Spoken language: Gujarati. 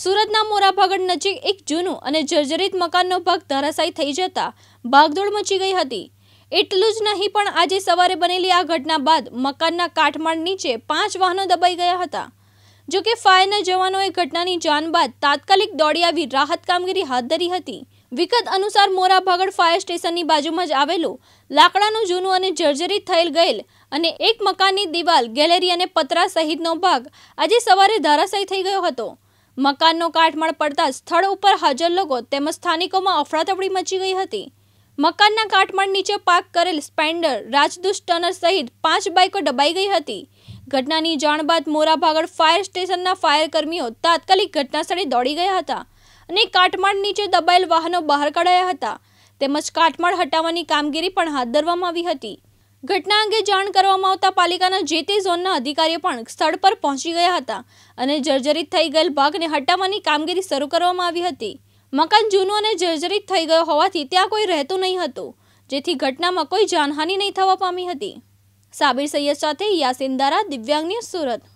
સુરતના મોરાભાગડ નજીક એક જૂનું અને જર્જરિત મકાનનો ભાગ ધરાશાયી થઈ જતા ભાગદોડ મચી ગઈ હતી એટલું જ નહીં પણ આજે સવારે બનેલી આ ઘટના બાદ મકાનના કાટમાળ નીચે પાંચ વાહનો દબાઈ ગયા હતા જો કે ફાયરના જવાનોએ ઘટનાની જાણ બાદ તાત્કાલિક દોડી આવી રાહત કામગીરી હાથ ધરી હતી વિગત અનુસાર મોરાભાગડ ફાયર સ્ટેશનની બાજુમાં જ આવેલું લાકડાનું જૂનું અને જર્જરિત થયેલ ગયેલ અને એક મકાનની દિવાલ ગેલેરી અને પતરા સહિતનો ભાગ આજે સવારે ધરાશાયી થઈ ગયો હતો મકાનનો કાટમાળ પડતા સ્થળ ઉપર હાજર લોકો તેમજ સ્થાનિકોમાં અફડાતફડી મચી ગઈ હતી મકાનના કાટમાળ નીચે પાક કરેલ સ્પેન્ડર રાજદૂત ટનર સહિત પાંચ બાઇકો દબાઈ ગઈ હતી ઘટનાની જાણ બાદ મોરાભાગળ ફાયર સ્ટેશનના ફાયર કર્મીઓ તાત્કાલિક ઘટનાસ્થળે દોડી ગયા હતા અને કાટમાળ નીચે દબાયેલ વાહનો બહાર કઢાયા હતા તેમજ કાટમાળ હટાવવાની કામગીરી પણ હાથ ધરવામાં આવી હતી ઘટના અંગે જાણ કરવામાં આવતા પાલિકાના જે તે ઝોનના અધિકારીઓ પણ સ્થળ પર પહોંચી ગયા હતા અને જર્જરિત થઈ ગયેલ ભાગને હટાવવાની કામગીરી શરૂ કરવામાં આવી હતી મકાન જૂનું અને જર્જરિત થઈ ગયો હોવાથી ત્યાં કોઈ રહેતું નહીં હતું જેથી ઘટનામાં કોઈ જાનહાનિ નહીં થવા પામી હતી સાબિર સૈયદ સાથે યાસીન દારા દિવ્યાંગ સુરત